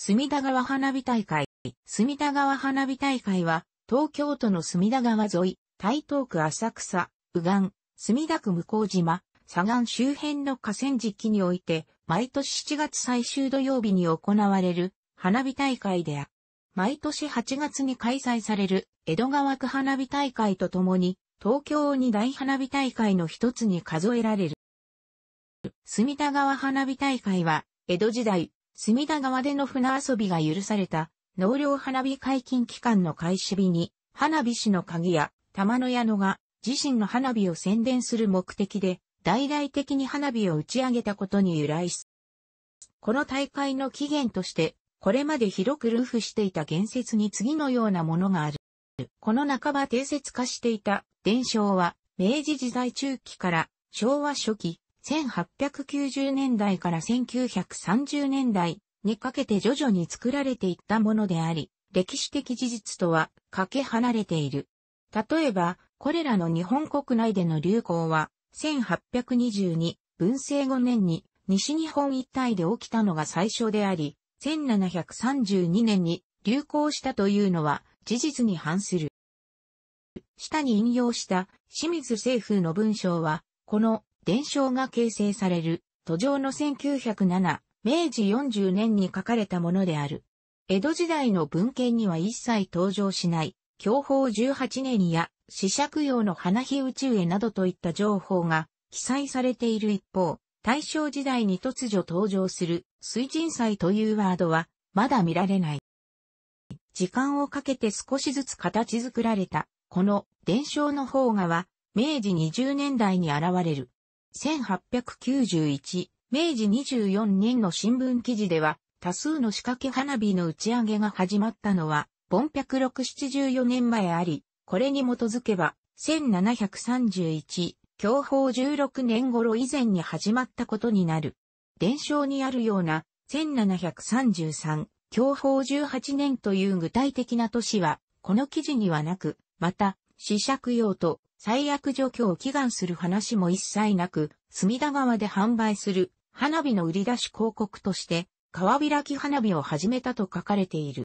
隅田川花火大会。隅田川花火大会は、東京都の隅田川沿い、台東区浅草、右岸、墨田区向島、左岸周辺の河川敷において、毎年7月最終土曜日に行われる花火大会である。毎年8月に開催される江戸川区花火大会とともに、東京二大花火大会の一つに数えられる。隅田川花火大会は、江戸時代、隅田川での船遊びが許された、納涼花火解禁期間の開始日に、花火師の鍵や玉の矢野が自身の花火を宣伝する目的で、大々的に花火を打ち上げたことに由来す。この大会の起源として、これまで広くルーフしていた言説に次のようなものがある。この半ば定説化していた伝承は、明治時代中期から昭和初期、1890年代から1930年代にかけて徐々に作られていったものであり、歴史的事実とはかけ離れている。例えば、これらの日本国内での流行は、1822、文政5年に西日本一帯で起きたのが最初であり、1732年に流行したというのは事実に反する。下に引用した清水政府の文章は、この伝承が形成される、途上の1907、明治40年に書かれたものである。江戸時代の文献には一切登場しない、享保18年や、四尺用の花火宇宙絵などといった情報が記載されている一方、大正時代に突如登場する水神祭というワードはまだ見られない。時間をかけて少しずつ形作られた、この伝承の方画は明治20年代に現れる。1891、明治24年の新聞記事では、多数の仕掛け花火の打ち上げが始まったのは、本百6 7 4年前あり、これに基づけば、1731、享保16年頃以前に始まったことになる。伝承にあるような、1733、享保18年という具体的な年は、この記事にはなく、また、試釈用と最悪除去を祈願する話も一切なく、隅田川で販売する花火の売り出し広告として、川開き花火を始めたと書かれている。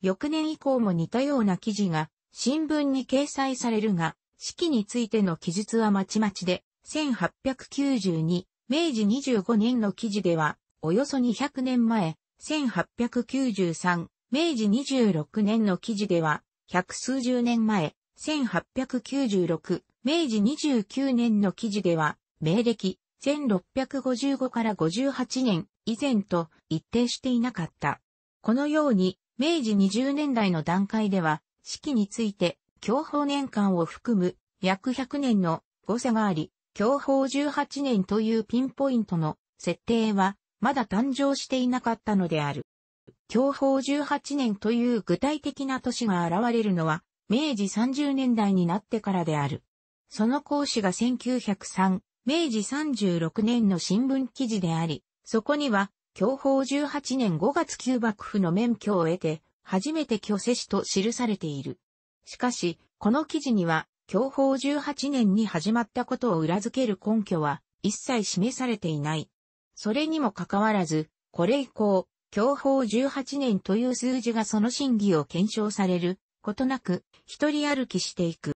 翌年以降も似たような記事が新聞に掲載されるが、式についての記述はまちまちで、1892、明治25年の記事では、およそ200年前、1893、明治26年の記事では、百数十年前、1896、明治29年の記事では、明暦、1655から58年以前と一定していなかった。このように、明治20年代の段階では、式について、享保年間を含む約100年の誤差があり、享保18年というピンポイントの設定は、まだ誕生していなかったのである。享保18年という具体的な年が現れるのは、明治30年代になってからである。その講師が1903、明治36年の新聞記事であり、そこには、享保18年5月旧幕府の免許を得て、初めて虚世史と記されている。しかし、この記事には、享保18年に始まったことを裏付ける根拠は、一切示されていない。それにもかかわらず、これ以降、享保18年という数字がその真偽を検証されることなく、一人歩きしていく。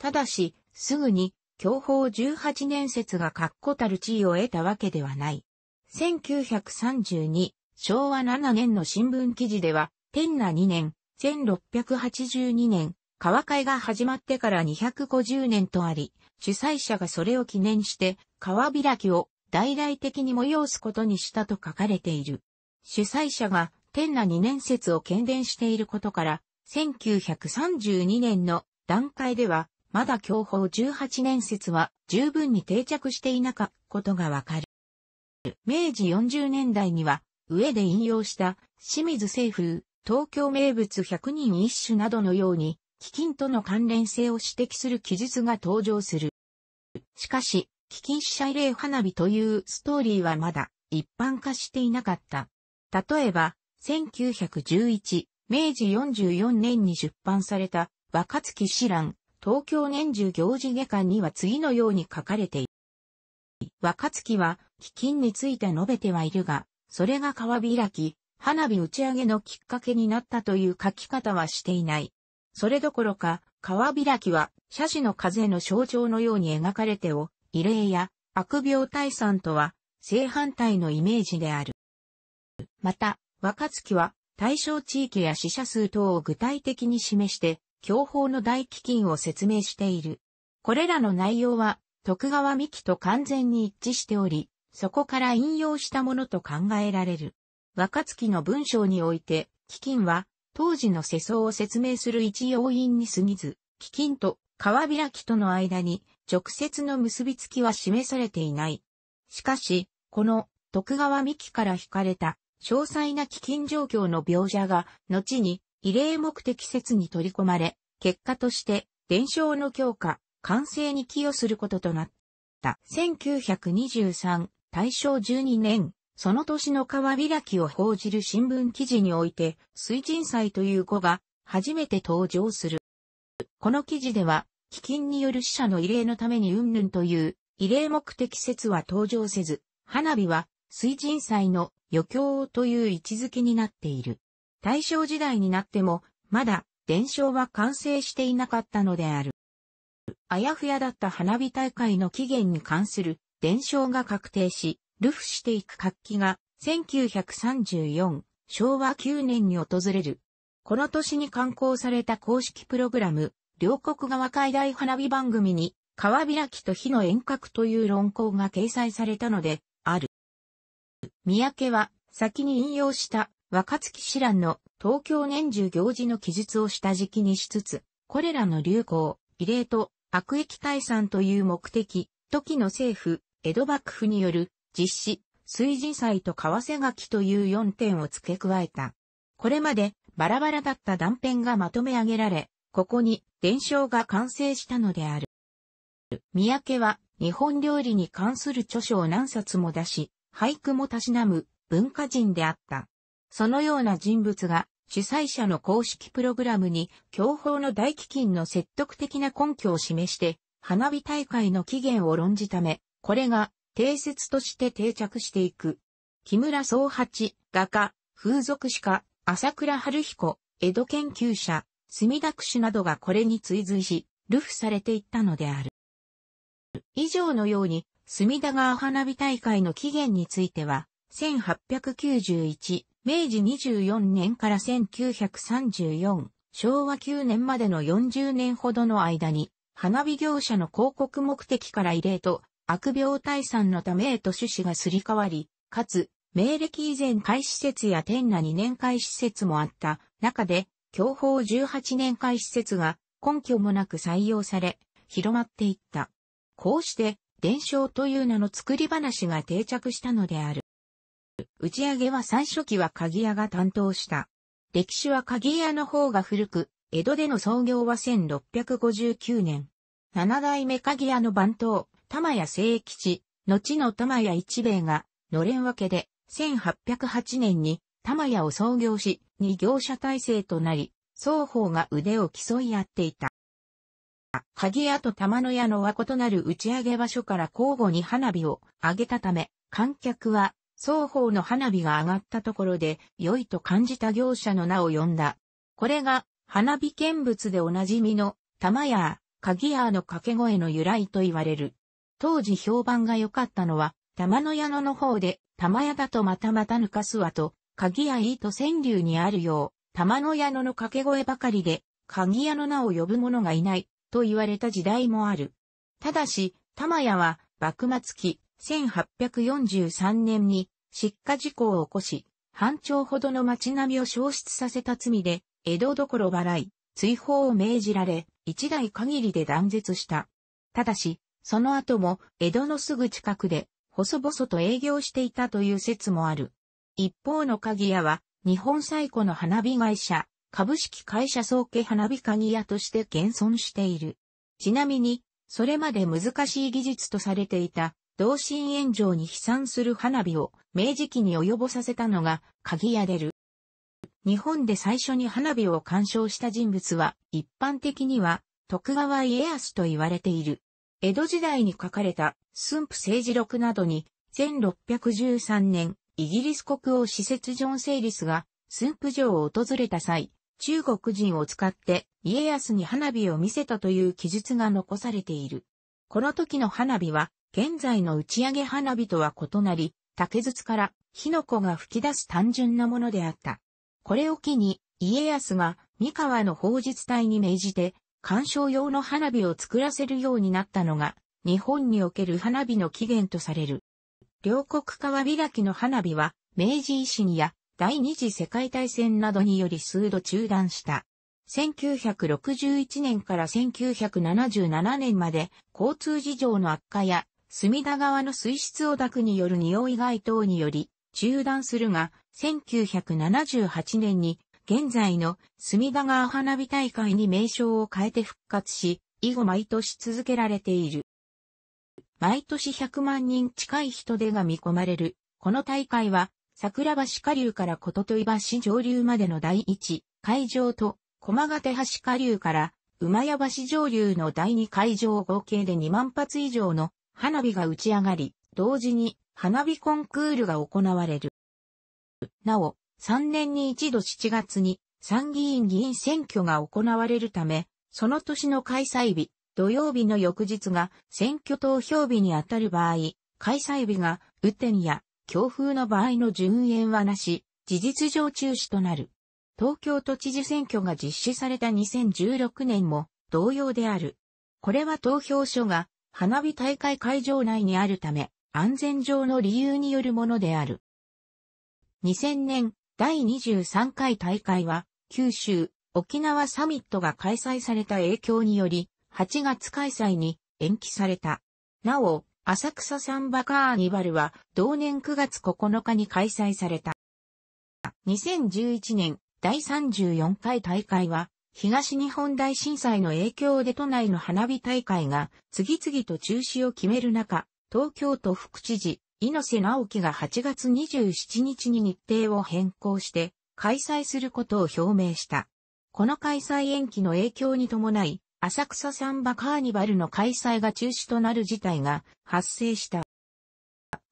ただし、すぐに、享保18年説が確固たる地位を得たわけではない。1932、昭和7年の新聞記事では、天那2年、1682年、川会が始まってから250年とあり、主催者がそれを記念して、川開きを大々的に催すことにしたと書かれている。主催者が天那2年説を喧伝していることから、1932年の段階では、まだ享保18年説は十分に定着していなかったことがわかる。明治40年代には、上で引用した清水清風、東京名物100人一首などのように、基金との関連性を指摘する記述が登場する。しかし、基金死者霊花火というストーリーはまだ一般化していなかった。例えば、1911、明治44年に出版された若月志覧、東京年中行事下巻には次のように書かれている。若月は、基金について述べてはいるが、それが川開き、花火打ち上げのきっかけになったという書き方はしていない。それどころか、川開きは、斜視の風の象徴のように描かれてを、異例や悪病退散とは正反対のイメージである。また、若月は対象地域や死者数等を具体的に示して、教法の大基金を説明している。これらの内容は、徳川三木と完全に一致しており、そこから引用したものと考えられる。若月の文章において、基金は、当時の世相を説明する一要因に過ぎず、基金と川開きとの間に直接の結びつきは示されていない。しかし、この徳川三木から引かれた詳細な基金状況の描写が、後に、異例目的説に取り込まれ、結果として、伝承の強化、完成に寄与することとなった。1923、大正12年、その年の川開きを報じる新聞記事において、水人祭という語が、初めて登場する。この記事では、飢饉による死者の異例のためにうんぬんという、異例目的説は登場せず、花火は水神祭の余興という位置づけになっている。大正時代になっても、まだ伝承は完成していなかったのである。あやふやだった花火大会の起源に関する伝承が確定し、ルフしていく活気が1934昭和9年に訪れる。この年に刊行された公式プログラム、両国側海大花火番組に、川開きと火の遠隔という論考が掲載されたので、三宅は、先に引用した若月志覧の東京年中行事の記述を下敷きにしつつ、これらの流行、異例と悪役退散という目的、時の政府、江戸幕府による実施、水神祭と為替書きという4点を付け加えた。これまでバラバラだった断片がまとめ上げられ、ここに伝承が完成したのである。三宅は日本料理に関する著書を何冊も出し、俳句もたしなむ文化人であった。そのような人物が主催者の公式プログラムに教法の大基金の説得的な根拠を示して花火大会の起源を論じため、これが定説として定着していく。木村総八、画家、風俗史家、朝倉春彦、江戸研究者、墨田区氏などがこれに追随し、流布されていったのである。以上のように、隅田川花火大会の起源については、1891、明治24年から1934、昭和9年までの40年ほどの間に、花火業者の広告目的から異例と、悪病退散のためへと趣旨がすり替わり、かつ、明暦以前会施設や天羅二年会施設もあった中で、享保18年会施設が根拠もなく採用され、広まっていった。こうして、伝承という名の作り話が定着したのである。打ち上げは最初期は鍵屋が担当した。歴史は鍵屋の方が古く、江戸での創業は1659年。七代目鍵屋の番頭、玉屋聖吉、後の玉屋一兵衛が、のれん分けで、1808年に玉屋を創業し、二業者体制となり、双方が腕を競い合っていた。鍵屋と玉の屋のは異なる打ち上げ場所から交互に花火を上げたため、観客は双方の花火が上がったところで良いと感じた業者の名を呼んだ。これが花火見物でおなじみの玉屋、鍵屋の掛け声の由来と言われる。当時評判が良かったのは、玉の屋のの方で、玉屋だとまたまた抜かすわと、鍵屋いいと川柳にあるよう、玉の屋野の掛け声ばかりで、鍵屋の名を呼ぶ者がいない、と言われた時代もある。ただし、玉屋は、幕末期、1843年に、失火事故を起こし、半丁ほどの町並みを消失させた罪で、江戸どころ払い、追放を命じられ、一代限りで断絶した。ただし、その後も、江戸のすぐ近くで、細々と営業していたという説もある。一方の鍵屋は、日本最古の花火会社、株式会社総家花火鍵屋として現存している。ちなみに、それまで難しい技術とされていた、同心炎上に飛散する花火を明治期に及ぼさせたのが、鍵屋出る。日本で最初に花火を鑑賞した人物は、一般的には、徳川家康と言われている。江戸時代に書かれた、駿府政治録などに、1613年、イギリス国王施設ジョン・セイリスが、駿府城を訪れた際、中国人を使って家康に花火を見せたという記述が残されている。この時の花火は、現在の打ち上げ花火とは異なり、竹筒から火の粉が吹き出す単純なものであった。これを機に、家康が三河の法術隊に命じて、鑑賞用の花火を作らせるようになったのが、日本における花火の起源とされる。両国川開きの花火は、明治維新や第二次世界大戦などにより数度中断した。1961年から1977年まで交通事情の悪化や隅田川の水質汚濁による匂い害等により中断するが1978年に現在の隅田川花火大会に名称を変えて復活し以後毎年続けられている。毎年100万人近い人手が見込まれる。この大会は桜橋下流からこととい橋上流までの第一会場と、駒ヶ手橋下流から馬屋橋上流の第二場を合計で2万発以上の花火が打ち上がり、同時に花火コンクールが行われる。なお、3年に一度7月に参議院議員選挙が行われるため、その年の開催日、土曜日の翌日が選挙投票日にあたる場合、開催日が雨天や強風の場合の順延はなし、事実上中止となる。東京都知事選挙が実施された2016年も同様である。これは投票所が花火大会会場内にあるため、安全上の理由によるものである。2000年第23回大会は九州沖縄サミットが開催された影響により8月開催に延期された。なお、浅草サンバカーニバルは同年9月9日に開催された。2011年第34回大会は東日本大震災の影響で都内の花火大会が次々と中止を決める中、東京都副知事、猪瀬直樹が8月27日に日程を変更して開催することを表明した。この開催延期の影響に伴い、浅草サンバカーニバルの開催が中止となる事態が発生した。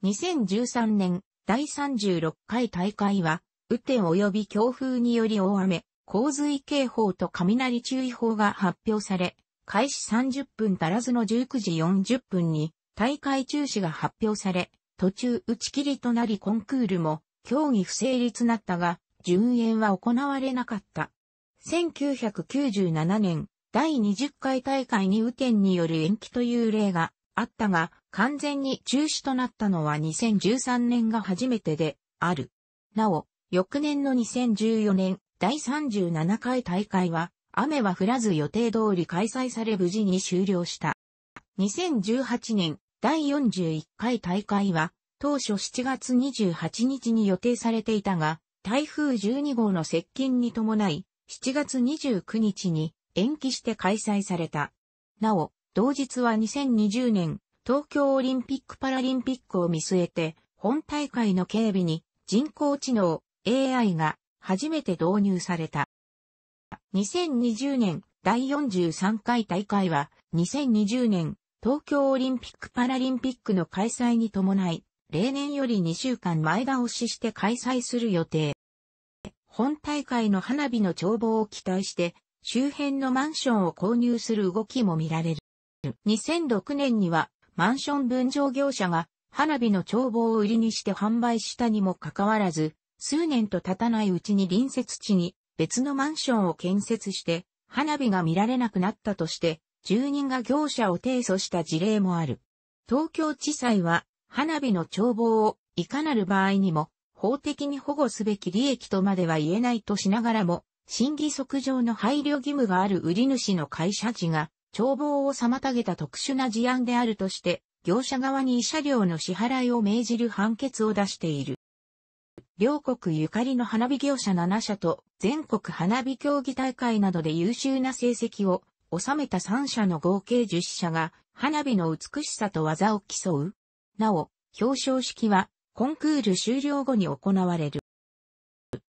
2013年第36回大会は、雨天及び強風により大雨、洪水警報と雷注意報が発表され、開始30分足らずの19時40分に大会中止が発表され、途中打ち切りとなりコンクールも競技不成立なったが、順延は行われなかった。1997年、第20回大会に雨天による延期という例があったが、完全に中止となったのは2013年が初めてである。なお、翌年の2014年第37回大会は、雨は降らず予定通り開催され無事に終了した。2018年第41回大会は、当初7月28日に予定されていたが、台風12号の接近に伴い、7月29日に延期して開催された。なお、同日は2020年、東京オリンピック・パラリンピックを見据えて、本大会の警備に人工知能 AI が初めて導入された。2020年第43回大会は2020年東京オリンピック・パラリンピックの開催に伴い、例年より2週間前倒しして開催する予定。本大会の花火の眺望を期待して周辺のマンションを購入する動きも見られる。2006年にはマンション分譲業者が花火の帳簿を売りにして販売したにもかかわらず、数年と経たないうちに隣接地に別のマンションを建設して花火が見られなくなったとして住人が業者を提訴した事例もある。東京地裁は花火の帳簿をいかなる場合にも法的に保護すべき利益とまでは言えないとしながらも審議則上の配慮義務がある売り主の会社地が、帳簿を妨げた特殊な事案であるとして、業者側に慰謝料の支払いを命じる判決を出している。両国ゆかりの花火業者7社と全国花火競技大会などで優秀な成績を収めた3社の合計10社が花火の美しさと技を競う。なお、表彰式はコンクール終了後に行われる。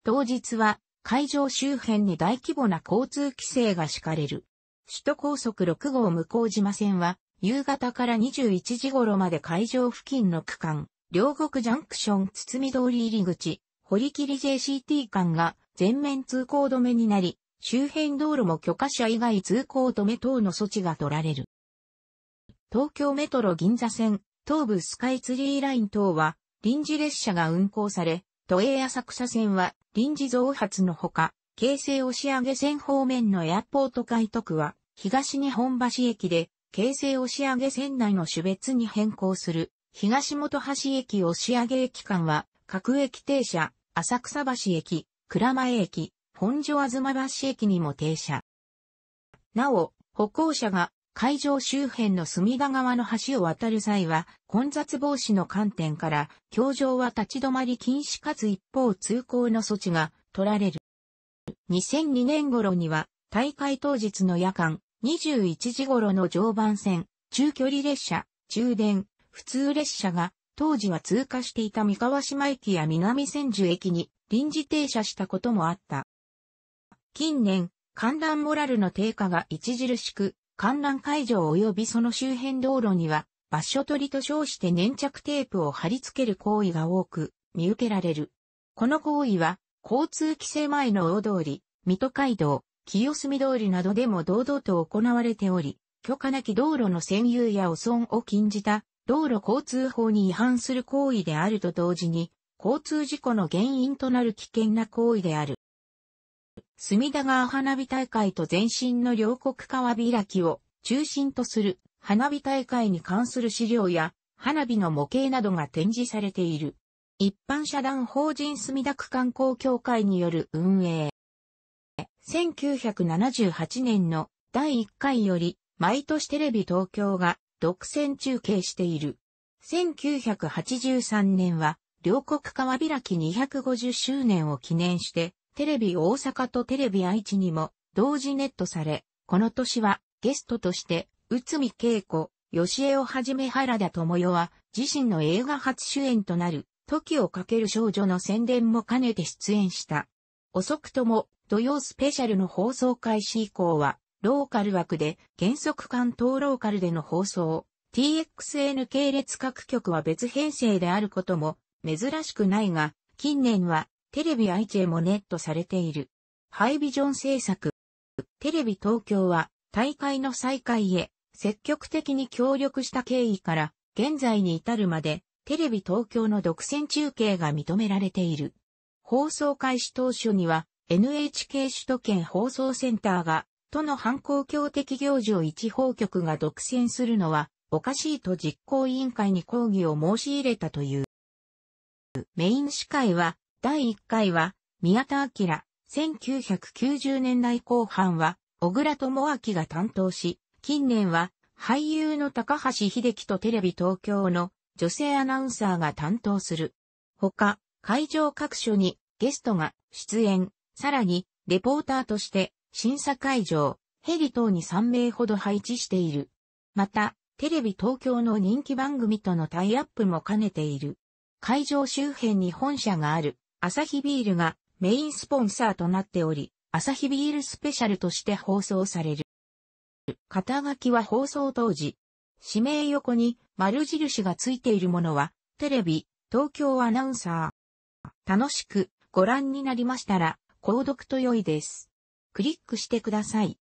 当日は会場周辺に大規模な交通規制が敷かれる。首都高速6号向島線は、夕方から21時頃まで会場付近の区間、両国ジャンクションみ通り入り口、堀切 JCT 間が全面通行止めになり、周辺道路も許可者以外通行止め等の措置が取られる。東京メトロ銀座線、東武スカイツリーライン等は、臨時列車が運行され、都営浅草線は臨時増発のほか、京成押上線方面のエアポート海徳は東日本橋駅で京成押上線内の種別に変更する東本橋駅押上駅間は各駅停車、浅草橋駅、倉前駅、本所東橋駅にも停車。なお、歩行者が会場周辺の隅田川の橋を渡る際は、混雑防止の観点から、橋上は立ち止まり禁止かつ一方通行の措置が取られる。2002年頃には、大会当日の夜間、21時頃の常磐線、中距離列車、中電、普通列車が、当時は通過していた三河島駅や南千住駅に臨時停車したこともあった。近年、観覧モラルの低下が著しく、観覧会場及びその周辺道路には、場所取りと称して粘着テープを貼り付ける行為が多く、見受けられる。この行為は、交通規制前の大通り、水戸街道、清澄通りなどでも堂々と行われており、許可なき道路の占有や汚損を禁じた道路交通法に違反する行為であると同時に、交通事故の原因となる危険な行為である。隅田川花火大会と前身の両国川開きを中心とする花火大会に関する資料や花火の模型などが展示されている。一般社団法人墨田区観光協会による運営。1978年の第1回より毎年テレビ東京が独占中継している。1983年は両国川開き250周年を記念してテレビ大阪とテレビ愛知にも同時ネットされ、この年はゲストとして、内海恵子、吉江をはじめ原田智代は自身の映画初主演となる時をかける少女の宣伝も兼ねて出演した。遅くとも土曜スペシャルの放送開始以降は、ローカル枠で原則関東ローカルでの放送、TXN 系列各局は別編成であることも珍しくないが、近年はテレビ愛知へもネットされている。ハイビジョン制作。テレビ東京は大会の再開へ積極的に協力した経緯から現在に至るまでテレビ東京の独占中継が認められている。放送開始当初には NHK 首都圏放送センターが都の反抗強敵行事を一方局が独占するのはおかしいと実行委員会に抗議を申し入れたという。メイン司会は第1回は、宮田明、1990年代後半は、小倉智明が担当し、近年は、俳優の高橋秀樹とテレビ東京の女性アナウンサーが担当する。他、会場各所にゲストが出演、さらに、レポーターとして、審査会場、ヘリ等に3名ほど配置している。また、テレビ東京の人気番組とのタイアップも兼ねている。会場周辺に本社があるアサヒビールがメインスポンサーとなっており、アサヒビールスペシャルとして放送される。肩書きは放送当時、指名横に丸印がついているものは、テレビ、東京アナウンサー。楽しくご覧になりましたら、購読と良いです。クリックしてください。